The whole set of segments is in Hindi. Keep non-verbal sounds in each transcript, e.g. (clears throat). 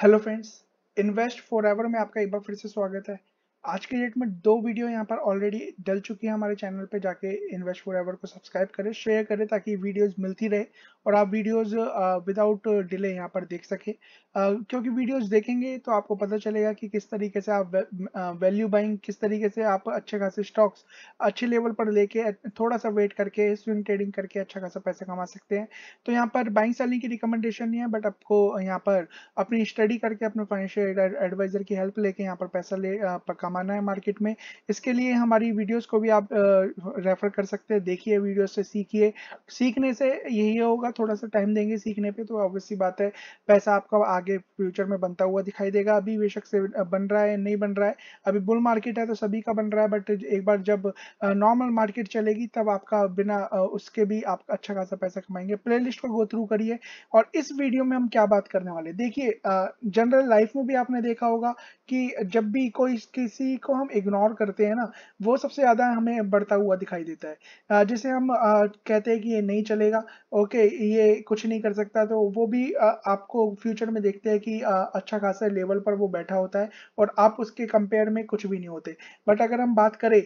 हेलो फ्रेंड्स इन्वेस्ट फॉर में आपका एक बार फिर से स्वागत है आज के डेट में दो वीडियो यहाँ पर ऑलरेडी डल चुकी है हमारे चैनल पे जाके इन्वेस्ट फॉर एवर को सब्सक्राइब करें शेयर करें ताकि वीडियोस मिलती रहे और आप वीडियोस विदाउट डिले यहाँ पर देख सके क्योंकि वीडियोस देखेंगे तो आपको पता चलेगा कि किस तरीके से आप वैल्यू बाइंग किस तरीके से आप अच्छे खासे स्टॉक्स अच्छे लेवल पर लेके थोड़ा सा वेट करके स्विंग ट्रेडिंग करके अच्छा खासा पैसा कमा सकते हैं तो यहाँ पर बाइंग सेलिंग की रिकमेंडेशन नहीं है बट आपको यहाँ पर अपनी स्टडी करके अपने फाइनेंशियल एडवाइजर की हेल्प लेके यहाँ पर पैसा ले पर कमा कमाना है मार्केट में इसके लिए हमारी वीडियोस को भी आप रेफर कर सकते हैं देखिए वीडियोस से सीखिए सीखने से यही होगा थोड़ा सा टाइम देंगे सीखने पे तो ऑब्वियसली बात है पैसा आपका आगे फ्यूचर में बनता हुआ दिखाई देगा अभी बेशक से बन रहा है नहीं बन रहा है अभी बुल मार्केट है तो सभी का बन रहा है बट एक बार जब नॉर्मल मार्केट चलेगी तब आपका बिना उसके भी आप अच्छा खासा पैसा कमाएंगे प्ले को गो थ्रू करिए और इस वीडियो में हम क्या बात करने वाले देखिए जनरल लाइफ में भी आपने देखा होगा कि जब भी कोई किसी किसी को हम इग्नोर करते हैं ना वो सबसे ज़्यादा हमें बढ़ता हुआ दिखाई देता है जिसे हम कहते हैं कि ये नहीं चलेगा ओके ये कुछ नहीं कर सकता तो वो भी आपको फ्यूचर में देखते हैं कि अच्छा खासा लेवल पर वो बैठा होता है और आप उसके कंपेयर में कुछ भी नहीं होते बट अगर हम बात करें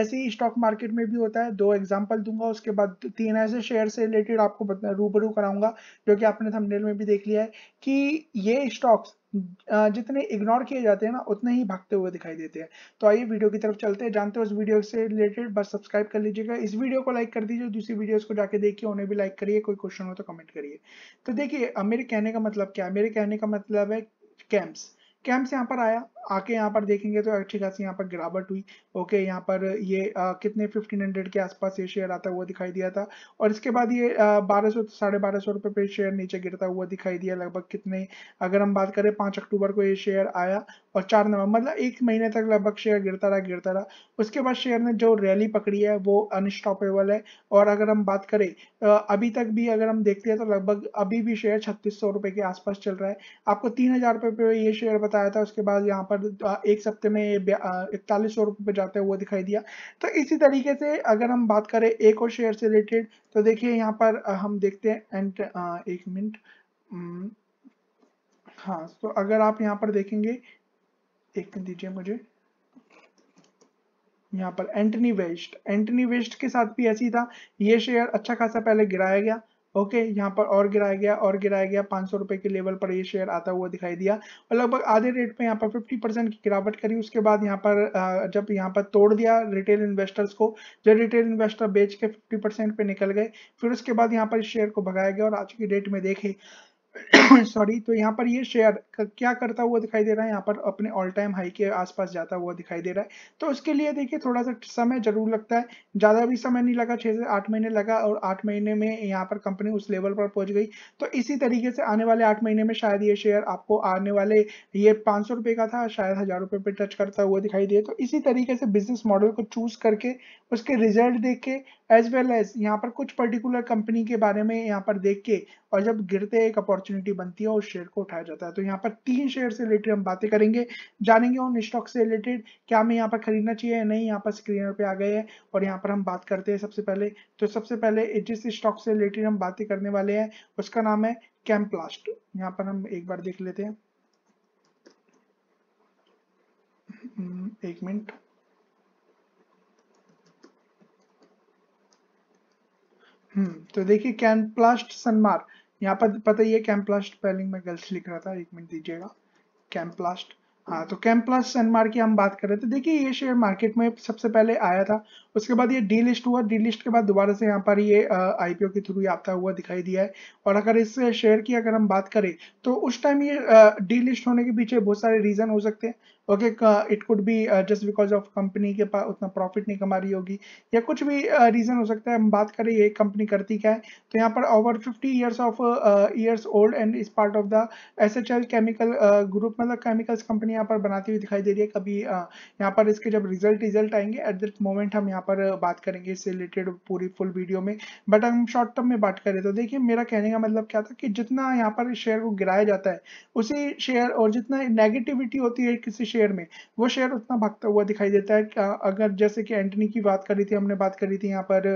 ऐसे ही स्टॉक मार्केट में भी होता है दो एग्जाम्पल दूंगा उसके बाद तीन ऐसे शेयर से रिलेटेड आपको रूबरू कराऊंगा जो कि आपने थंबनेल में भी देख लिया है कि ये स्टॉक्स जितने इग्नोर किए जाते हैं ना उतने ही भागते हुए दिखाई देते हैं तो आइए वीडियो की तरफ चलते हैं जानते हो उस वीडियो से रिलेटेड बस सब्सक्राइब कर लीजिएगा इस वीडियो को लाइक कर दीजिए दूसरी वीडियोस को जाके देखिए उन्हें भी लाइक करिए कोई क्वेश्चन हो तो कमेंट करिए तो देखिए मेरे कहने का मतलब क्या है मेरे कहने का मतलब है कैंप्स कैंप्स यहाँ पर आया आके यहाँ पर देखेंगे तो अच्छी खासी यहाँ पर गिरावट हुई ओके यहाँ पर ये आ, कितने 1500 के आसपास ये शेयर आता हुआ दिखाई दिया था और इसके बाद ये बारह सौ साढ़े बारह सौ रुपये पे शेयर नीचे गिरता हुआ दिखाई दिया लगभग कितने अगर हम बात करें पाँच अक्टूबर को ये शेयर आया और चार नवंबर मतलब एक महीने तक लगभग शेयर गिरता रहा गिरता रहा उसके बाद शेयर ने जो रैली पकड़ी है वो अनस्टॉपेबल है और अगर हम बात करें अभी तक भी अगर हम देखते हैं तो लगभग अभी भी शेयर छत्तीस सौ के आसपास चल रहा है आपको तीन हजार रुपये पे ये शेयर बताया था उसके बाद यहाँ पर पर तो, एक सप्ते में इकतालीस सौ रुपये पर जाते हुए दिखाई दिया तो इसी तरीके से अगर हम बात करें एक और शेयर से रिलेटेड तो देखिए यहाँ पर हम देखते हैं एंड एक मिनट हाँ तो अगर आप यहाँ पर देखेंगे एक मिनट दीजिए मुझे यहाँ पर एंटनी वेस्ट एंटनी वेस्ट के साथ भी ऐसी था ये शेयर अच्छा खासा पहले गिराया गया ओके यहाँ पर और गिराया गया और गिराया गया पांच सौ रुपए के लेवल पर ये शेयर आता हुआ दिखाई दिया और लगभग आधे रेट पे यहाँ पर फिफ्टी परसेंट की गिरावट करी उसके बाद यहाँ पर जब यहाँ पर तोड़ दिया रिटेल इन्वेस्टर्स को जब रिटेल इन्वेस्टर बेच के फिफ्टी परसेंट पे निकल गए फिर उसके बाद यहाँ पर इस शेयर को भगाया गया और आज की डेट में देखें सॉरी (coughs) तो यहाँ पर ये शेयर क्या करता हुआ दिखाई दे रहा है यहाँ पर अपने ऑल टाइम हाई के आसपास जाता हुआ दिखाई दे रहा है तो उसके लिए देखिए थोड़ा सा समय जरूर लगता है ज़्यादा भी समय नहीं लगा छह से आठ महीने लगा और आठ महीने में यहाँ पर कंपनी उस लेवल पर पहुंच गई तो इसी तरीके से आने वाले आठ महीने में शायद ये शेयर आपको आने वाले ये पांच सौ का था शायद हज़ार रुपए पे टच करता हुआ दिखाई दे तो इसी तरीके से बिजनेस मॉडल को चूज़ करके उसके रिजल्ट देख के एज वेल एज यहाँ पर कुछ पर्टिकुलर कंपनी के बारे में यहाँ पर देख के और जब गिरते एक अपॉर्चुनिटी बनती है उस शेयर को उठाया जाता है तो यहाँ पर तीन शेयर से रिलेटेड हम बातें करेंगे जानेंगे उन स्टॉक से रिलेटेड क्या हमें यहाँ पर खरीदना चाहिए या नहीं यहाँ पर स्क्रीनर पे आ गए हैं और यहाँ पर हम बात करते हैं सबसे पहले तो सबसे पहले जिस स्टॉक से रिलेटेड हम बातें करने वाले हैं उसका नाम है कैम्प्लास्ट यहाँ पर हम एक बार देख लेते हैं हम्म, एक मिनट हम्म, तो देखिए कैम्प्लास्ट सनमार यहाँ पर पता ही है कैम्प्लास्ट पहले में गलत लिख रहा था एक मिनट दीजिएगा कैम्प्लास्ट हाँ तो कैम्प्लास सनमार की हम बात कर रहे थे देखिए ये शेयर मार्केट में सबसे पहले आया था उसके बाद ये डी लिस्ट हुआ डी लिस्ट के बाद दोबारा से यहाँ पर ये आईपीओ के थ्रू आता हुआ दिखाई दिया है और अगर इस शेयर की अगर हम बात करें तो उस टाइम ये डी लिस्ट होने के पीछे बहुत सारे रीजन हो सकते हैं okay it could be just because of company के पास उतना प्रॉफिट नहीं कमा रही होगी या कुछ भी रीज़न uh, हो सकता है हम बात करें ये कंपनी करती क्या है तो यहाँ पर over 50 years of years old and is part of the S H L chemical group मतलब केमिकल्स कंपनी यहाँ पर बनाती हुई दिखाई दे रही है कभी uh, यहाँ पर इसके जब रिजल्ट रिजल्ट आएंगे एट दैट मोमेंट हम यहाँ पर uh, बात करेंगे इससे रिलेटेड पूरी फुल वीडियो में बट हम शॉर्ट टर्म में बात करें तो देखिए मेरा कहने का मतलब क्या था कि जितना यहाँ पर शेयर को गिराया जाता है उसी शेयर और जितना नेगेटिविटी होती है किसी शेयर में वो शेयर उतना भागता हुआ दिखाई देता है अगर जैसे कि एंटनी की बात करी थी हमने बात करी थी यहाँ पर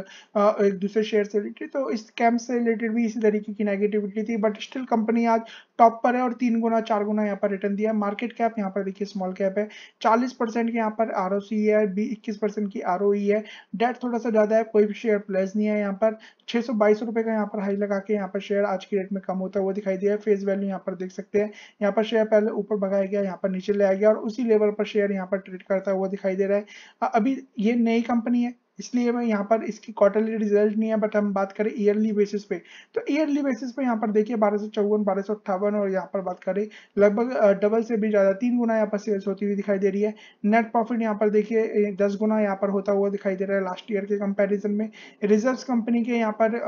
एक दूसरे शेयर से रिलेटेड तो इस कैंप से रिलेटेड भी इसी तरीके की नेगेटिविटी थी बट स्टिल कंपनी आज टॉप पर है और तीन गुना चार गुना यहाँ पर रिटर्न दिया मार्केट कैप यहाँ पर देखिए स्मॉल कैप है चालीस परसेंट यहाँ पर आर ओ सी है इक्कीस परसेंट की आर ओ ई है डेट थोड़ा सा ज़्यादा है कोई भी शेयर प्लस नहीं है यहाँ पर छह सौ बाईस रुपये का यहाँ पर हाई लगा के यहाँ पर शेयर आज की डेट में कम होता हुआ दिखाई दिया है फेस वैल्यू यहाँ पर देख सकते हैं यहाँ पर शेयर पहले ऊपर भगाया गया यहाँ पर नीचे ले गया और उसी लेवल पर शेयर यहाँ पर ट्रेड करता हुआ दिखाई दे रहा है अभी ये नई कंपनी है इसलिए मैं यहाँ पर इसकी क्वार्टरली रिजल्ट नहीं है बट हम बात करें ईयरली बेसिस पे तो ईयरली बेसिस पे यहाँ पर देखिए बारह सौ चौवन बारह सौ अट्ठावन और यहाँ पर बात करें लगभग डबल से भी ज़्यादा तीन गुना यहाँ पर सेल्स होती हुई दिखाई दे रही है नेट प्रॉफिट यहाँ पर देखिए दस गुना यहाँ पर होता हुआ दिखाई दे रहा है लास्ट ईयर के कंपेरिजन में रिजर्व कंपनी के यहाँ पर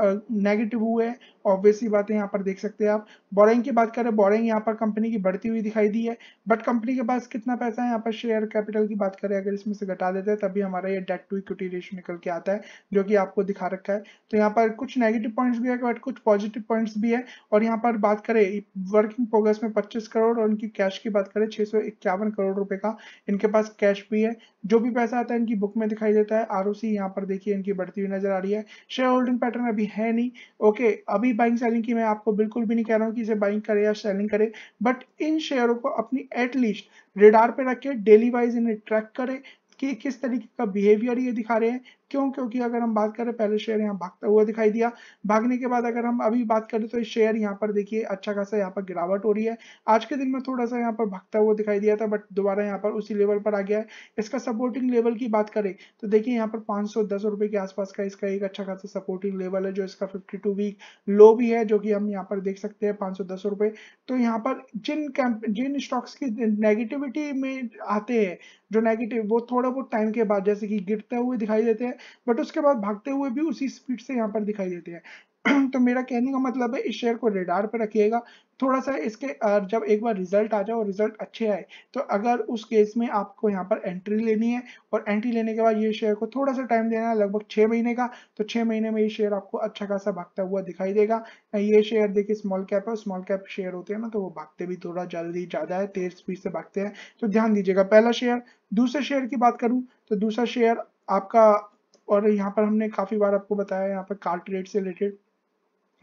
नेगेटिव हुए हैं ऑब्वियसली बातें यहाँ पर देख सकते हैं आप बोरिंग की बात करें बोरिंग यहाँ पर कंपनी की बढ़ती हुई दिखाई दी है बट कंपनी के पास कितना पैसा है यहाँ पर शेयर कैपिटल की बात करें अगर इसमें से घटा देते हैं तभी हमारा ये डेट टू इक्विटी रेशन निकल के आता है जो कि आपको दिखा रखा है तो यहाँ पर कुछ नेगेटिव पॉइंट्स भी है बट कुछ पॉजिटिव पॉइंट्स भी है और यहाँ पर बात करें वर्किंग प्रोग्रेस में पच्चीस करोड़ और इनकी कैश की बात करें छह करोड़ रुपए का इनके पास कैश भी है जो भी पैसा आता है इनकी बुक में दिखाई देता है आर ओ पर देखिए इनकी बढ़ती हुई नजर आ रही है शेयर होल्डिंग पैटर्न अभी है नहीं ओके अभी बाइंग सेलिंग की मैं आपको बिल्कुल भी नहीं कह रहा हूँ कि इसे बाइंग करे या सेलिंग करे बट इन शेयरों को अपनी एटलीस्ट रेडार पे रखें डेली वाइज इन्हें ट्रैक करें कि किस तरीके का बिहेवियर ये दिखा रहे हैं क्यों क्योंकि अगर हम बात करें पहले शेयर यहाँ भागता हुआ दिखाई दिया भागने के बाद अगर हम अभी बात करें तो शेयर यहाँ पर देखिए अच्छा खासा यहाँ पर गिरावट हो रही है आज के दिन में थोड़ा सा यहाँ पर भागता हुआ दिखाई दिया था बट दोबारा यहाँ पर उसी लेवल पर आ गया है इसका सपोर्टिंग लेवल की बात करें तो देखिए यहाँ पर पांच रुपए के आसपास का इसका एक अच्छा खासा सपोर्टिंग लेवल है जो इसका फिफ्टी वीक लो भी है जो कि हम यहाँ पर देख सकते हैं पांच रुपए तो यहाँ पर जिन जिन स्टॉक्स की नेगेटिविटी में आते हैं जो नेगेटिव वो थोड़ा बहुत टाइम के बाद जैसे कि गिरते हुए दिखाई देते हैं बट उसके बाद भागते हुए भी उसी स्पीड से यहाँ पर दिखाई देते हैं (clears throat) तो मेरा कहने का मतलब है इस शेयर को रेडार पर रखिएगा थोड़ा सा इसके जब एक बार रिजल्ट आ जाए और रिजल्ट अच्छे आए तो अगर उस केस में आपको यहाँ पर एंट्री लेनी है और एंट्री लेने के बाद ये शेयर को थोड़ा सा टाइम देना है लगभग छः महीने का तो छः महीने में ये शेयर आपको अच्छा खासा भागता हुआ दिखाई देगा ये शेयर देखिए स्मॉल कैप है स्मॉल कैप शेयर होते हैं ना तो वो भागते भी थोड़ा जल्दी ज़्यादा है तेज स्पीड से भागते हैं तो ध्यान दीजिएगा पहला शेयर दूसरे शेयर की बात करूँ तो दूसरा शेयर आपका और यहाँ पर हमने काफ़ी बार आपको बताया यहाँ पर कार्ट रेट से रिलेटेड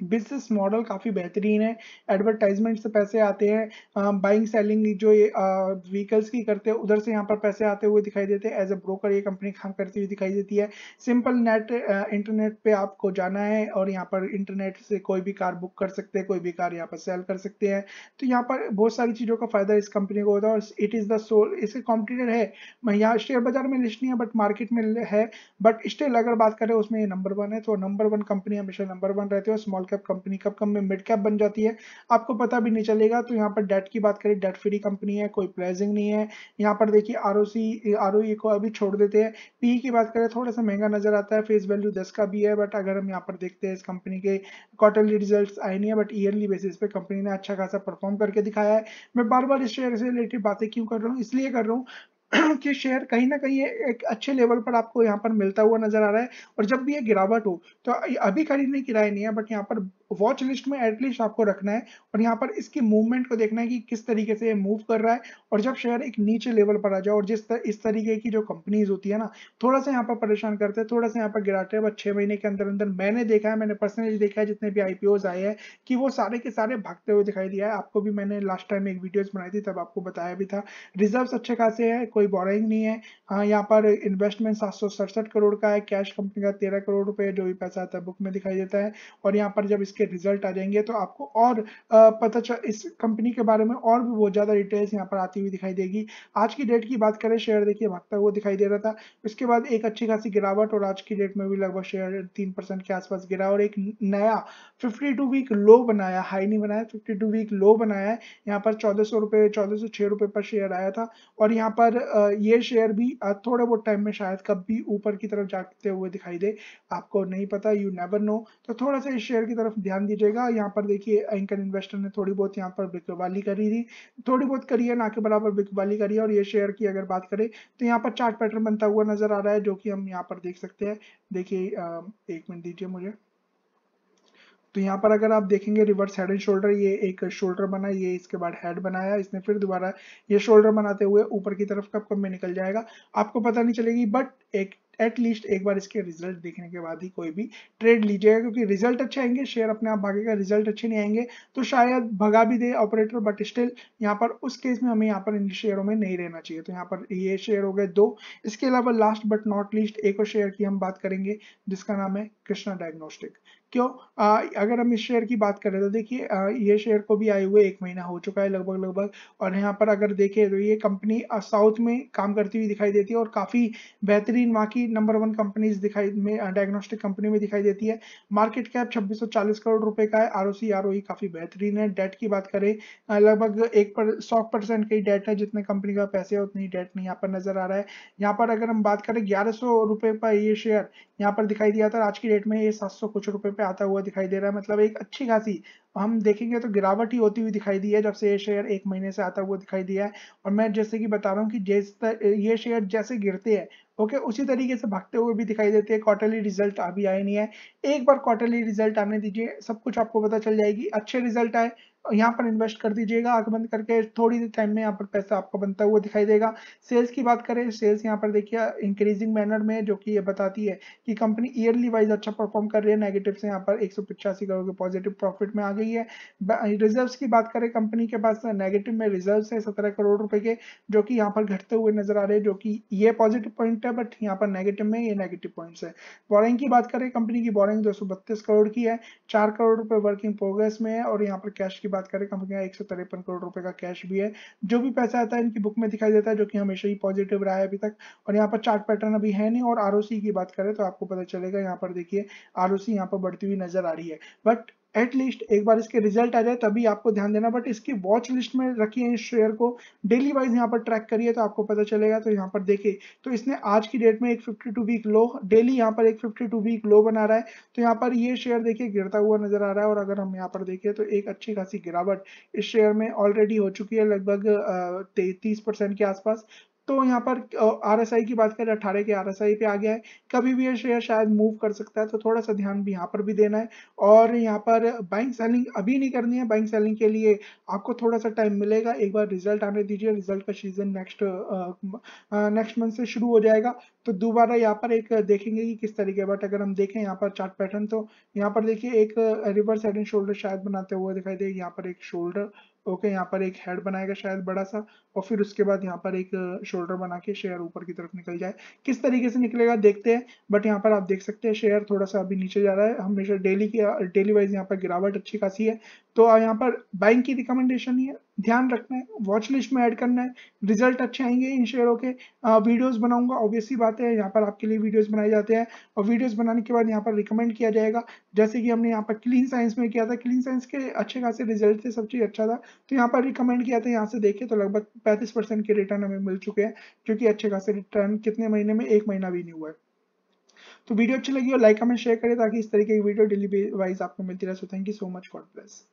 बिजनेस मॉडल काफ़ी बेहतरीन है एडवर्टाइजमेंट से पैसे आते हैं बाइंग सेलिंग जो ये व्हीकल्स की करते हैं उधर से यहाँ पर पैसे आते हुए दिखाई देते हैं एज ए ब्रोकर ये कंपनी काम करती हुई दिखाई देती है सिंपल नेट इंटरनेट पे आपको जाना है और यहाँ पर इंटरनेट से कोई भी कार बुक कर सकते हैं कोई भी कार यहाँ पर सेल कर सकते हैं तो यहाँ पर बहुत सारी चीज़ों का फायदा इस कंपनी को होता है और इट इज़ द सोल इसके कॉम्पिटिटर है यहाँ शेयर बाजार में लिस्ट नहीं है बट मार्केट में है बट स्टिल अगर बात करें उसमें ये नंबर वन है तो नंबर वन कंपनी हमेशा नंबर वन रहती है और स्मॉल कैप कंपनी कब कम में मिड कैप बन जाती है आपको पता भी नहीं चलेगा तो यहाँ पर डेट की बात करें डेट फ्री कंपनी है कोई प्राइजिंग नहीं है यहाँ पर देखिए R O C R O को अभी छोड़ देते हैं पी e की बात करें थोड़ा सा महंगा नजर आता है फेस वैल्यू दस का भी है बट अगर हम यहाँ पर देखते हैं इस कंपनी के क्वार्टरली रिजल्ट आए नहीं है बट ईयरली बेसिस पे कंपनी ने अच्छा खासा परफॉर्म करके दिखाया है मैं बार बार इस शेयर से रिलेटेड बातें क्यों कर रहा हूँ इसलिए कर रहा हूँ (clears throat) के शेयर कहीं ना कहीं एक अच्छे लेवल पर आपको यहाँ पर मिलता हुआ नजर आ रहा है और जब भी ये गिरावट हो तो अभी खरीदने की राय नहीं है बट यहाँ पर वॉच लिस्ट में एटलीस्ट आपको रखना है और यहाँ पर इसकी मूवमेंट को देखना है कि किस तरीके से ये मूव कर रहा है और जब शेयर एक नीचे लेवल पर आ जाए और जिस तर, इस तरीके की जो कंपनीज होती है ना थोड़ा सा यहाँ पर परेशान करते हैं थोड़ा सा यहाँ पर गिराते हैं बस छह महीने के अंदर अंदर मैंने देखा है मैंने पर्सनली देखा है जितने भी आई आए हैं कि वो सारे के सारे भागते हुए दिखाई दिया है आपको भी मैंने लास्ट टाइम एक वीडियो बनाई थी तब आपको बताया भी था रिजर्व अच्छे खासे है कोई बोरिंग नहीं है हाँ यहाँ पर इन्वेस्टमेंट सात करोड़ का है कैश कंपनी का तेरह करोड़ रुपये जो भी पैसा आता है बुक में दिखाई देता है और यहाँ पर जब इसके रिजल्ट आ जाएंगे तो आपको और पता चल इस कंपनी के बारे में और भी बहुत ज़्यादा डिटेल्स यहाँ पर आती हुई दिखाई देगी आज की डेट की बात करें शेयर देखिए भागता हुआ दिखाई दे रहा था इसके बाद एक अच्छी खासी गिरावट और आज की डेट में भी लगभग शेयर तीन के आसपास गिरा और एक नया फिफ्टी वीक लो बनाया हाई नहीं बनाया फिफ्टी वीक लो बनाया है यहाँ पर चौदह सौ रुपये चौदह पर शेयर आया था और यहाँ पर ये शेयर भी थोड़े बहुत टाइम में शायद कब भी ऊपर की तरफ जाते हुए दिखाई दे आपको नहीं पता यू नेवर नो तो थोड़ा सा इस शेयर की तरफ ध्यान दीजिएगा यहाँ पर देखिए एंकर इन्वेस्टर ने थोड़ी बहुत यहाँ पर बिकवाली करी थी थोड़ी बहुत करी है ना के बराबर बिकवाली करी है और ये शेयर की अगर बात करें तो यहाँ पर चार्ट पैटर्न बनता हुआ नजर आ रहा है जो कि हम यहाँ पर देख सकते हैं देखिए एक मिनट दीजिए मुझे तो यहाँ पर अगर आप देखेंगे रिवर्स हेड एंड शोल्डर ये एक शोल्डर बना ये इसके बाद हेड बनाया इसने फिर दोबारा ये शोल्डर बनाते हुए ऊपर की तरफ कब कब में निकल जाएगा आपको पता नहीं चलेगी बट एक एटलीस्ट एक बार इसके रिजल्ट देखने के बाद ही कोई भी ट्रेड लीजिएगा क्योंकि रिजल्ट अच्छे आएंगे शेयर अपने आप भागेगा रिजल्ट अच्छे नहीं आएंगे तो शायद भगा भी दे ऑपरेटर बट स्टिल यहाँ पर उस केस में हमें यहाँ पर इन शेयरों में नहीं रहना चाहिए तो यहाँ पर ये शेयर हो गए दो इसके अलावा लास्ट बट नॉट लीस्ट एक और शेयर की हम बात करेंगे जिसका नाम है कृष्णा डायग्नोस्टिक क्यों आ, अगर हम इस शेयर की बात करें तो देखिए ये शेयर को भी आए हुए एक महीना हो चुका है लगभग लगभग और यहाँ पर अगर देखें तो ये कंपनी साउथ में काम करती हुई दिखाई देती है और काफ़ी बेहतरीन वहाँ की नंबर वन कंपनीज दिखाई में डायग्नोस्टिक कंपनी में दिखाई देती है मार्केट कैप 2640 करोड़ रुपए का है आर ओ सी e काफ़ी बेहतरीन है डेट की बात करें लगभग एक पर सौ परसेंट की डेट है जितने कंपनी का पैसे है उतनी डेट नहीं यहाँ पर नजर आ रहा है यहाँ पर अगर हम बात करें ग्यारह सौ रुपए पर ये शेयर यहाँ पर दिखाई दिया था आज की डेट में ये सात सौ कुछ रुपये पे आता हुआ दिखाई दे रहा है मतलब एक अच्छी खासी हम देखेंगे तो गिरावट ही होती हुई दिखाई दी है जब से ये शेयर एक महीने से आता हुआ दिखाई दिया है और मैं जैसे कि बता रहा हूँ कि जैसे ये शेयर जैसे गिरते हैं ओके उसी तरीके से भागते हुए भी दिखाई देते हैं क्वार्टरली रिजल्ट अभी आए नहीं है एक बार क्वार्टरली रिजल्ट आने दीजिए सब कुछ आपको पता चल जाएगी अच्छे रिजल्ट आए यहाँ पर इन्वेस्ट कर दीजिएगा आग बंद करके थोड़ी देर टाइम में यहाँ पर पैसा आपको बनता हुआ दिखाई देगा सेल्स की बात करें सेल्स यहाँ पर देखिए इंक्रीजिंग मैनर में जो कि ये बताती है कि कंपनी ईयरली वाइज अच्छा परफॉर्म कर रही है नेगेटिव से यहाँ पर एक करोड़ के पॉजिटिव प्रॉफिट में आ गई है रिजर्व की बात करें कंपनी के पास नेगेटिव में रिजर्व है सत्रह करोड़ रुपए के जो कि यहाँ पर घटते हुए नजर आ रहे हैं जो कि ये पॉजिटिव पॉइंट है बट यहाँ पर नेगेटिव में ये नेगेटिव पॉइंट है बोरिंग की बात करें कंपनी की बोरिंग दो करोड़ की है चार करोड़ रुपए वर्किंग प्रोग्रेस में है और यहाँ पर कैश की बात करें कम से एक सौ तिरपन करोड़ रुपए का कैश भी है जो भी पैसा आता है इनकी बुक में दिखाई देता है जो कि हमेशा ही पॉजिटिव रहा है अभी तक और यहाँ पर चार्ट पैटर्न अभी है नहीं और आर की बात करें तो आपको पता चलेगा यहाँ पर देखिए आर ओ यहाँ पर बढ़ती हुई नजर आ रही है बट एटलीस्ट एक बार इसके रिजल्ट आ जाए तभी आपको ध्यान देना बट इसकी वॉच लिस्ट में रखिए इस शेयर को डेली वाइज यहाँ पर ट्रैक करिए तो आपको पता चलेगा तो यहाँ पर देखिए तो इसने आज की डेट में एक 52 वीक लो डेली यहाँ पर एक 52 वीक लो बना रहा है तो यहाँ पर ये शेयर देखिए गिरता हुआ नजर आ रहा है और अगर हम यहाँ पर देखें तो एक अच्छी खासी गिरावट इस शेयर में ऑलरेडी हो चुकी है लगभग तीस के आसपास तो यहाँ पर आर एस आई की बात करें अठारह के आर एस आई पे आ गया है कभी भी ये शेयर शायद मूव कर सकता है तो थोड़ा सा ध्यान भी यहाँ पर भी देना है और यहाँ पर बाइंग सेलिंग अभी नहीं करनी है बाइंग सेलिंग के लिए आपको थोड़ा सा टाइम मिलेगा एक बार रिजल्ट आने दीजिए रिजल्ट का सीजन नेक्स्ट नेक्स्ट मंथ से शुरू हो जाएगा तो दोबारा यहाँ पर एक देखेंगे कि किस तरीके बट अगर हम देखें यहाँ पर चार्ट पैटर्न तो यहाँ पर देखिए एक रिवर्स हेड एंड शोल्डर शायद बनाते हुए दिखाई दे यहाँ पर एक शोल्डर ओके यहाँ पर एक हेड बनाएगा शायद बड़ा सा और फिर उसके बाद यहाँ पर एक शोल्डर बना के शेयर ऊपर की तरफ निकल जाए किस तरीके से निकलेगा देखते हैं बट यहाँ पर आप देख सकते हैं शेयर थोड़ा सा अभी नीचे जा रहा है हमेशा डेली की डेली वाइज यहाँ पर गिरावट अच्छी खासी है तो यहाँ पर बाइंग की रिकमेंडेशन ही है ध्यान रखना है वॉच लिस्ट में ऐड करना है रिजल्ट अच्छे आएंगे इन शेयरों के वीडियोस बनाऊंगा ऑब्वियसली बात है यहाँ पर आपके लिए वीडियोस बनाए जाते हैं और वीडियोस बनाने के बाद यहाँ पर रिकमेंड किया जाएगा जैसे कि हमने यहाँ पर क्लीन साइंस में किया था क्लीन साइंस के अच्छे खासे रिजल्ट थे सब चीज़ अच्छा था तो यहाँ पर रिकमेंड किया था यहाँ से देखे तो लगभग पैंतीस के रिटर्न हमें मिल चुके हैं क्योंकि अच्छे खासे रिटर्न कितने महीने में एक महीना भी नहीं हुआ है तो वीडियो अच्छी लगी हो लाइक कमेंट शेयर करें ताकि इस तरीके की वीडियो डेली वाइज आपको मिलती रहे so thank you so much for place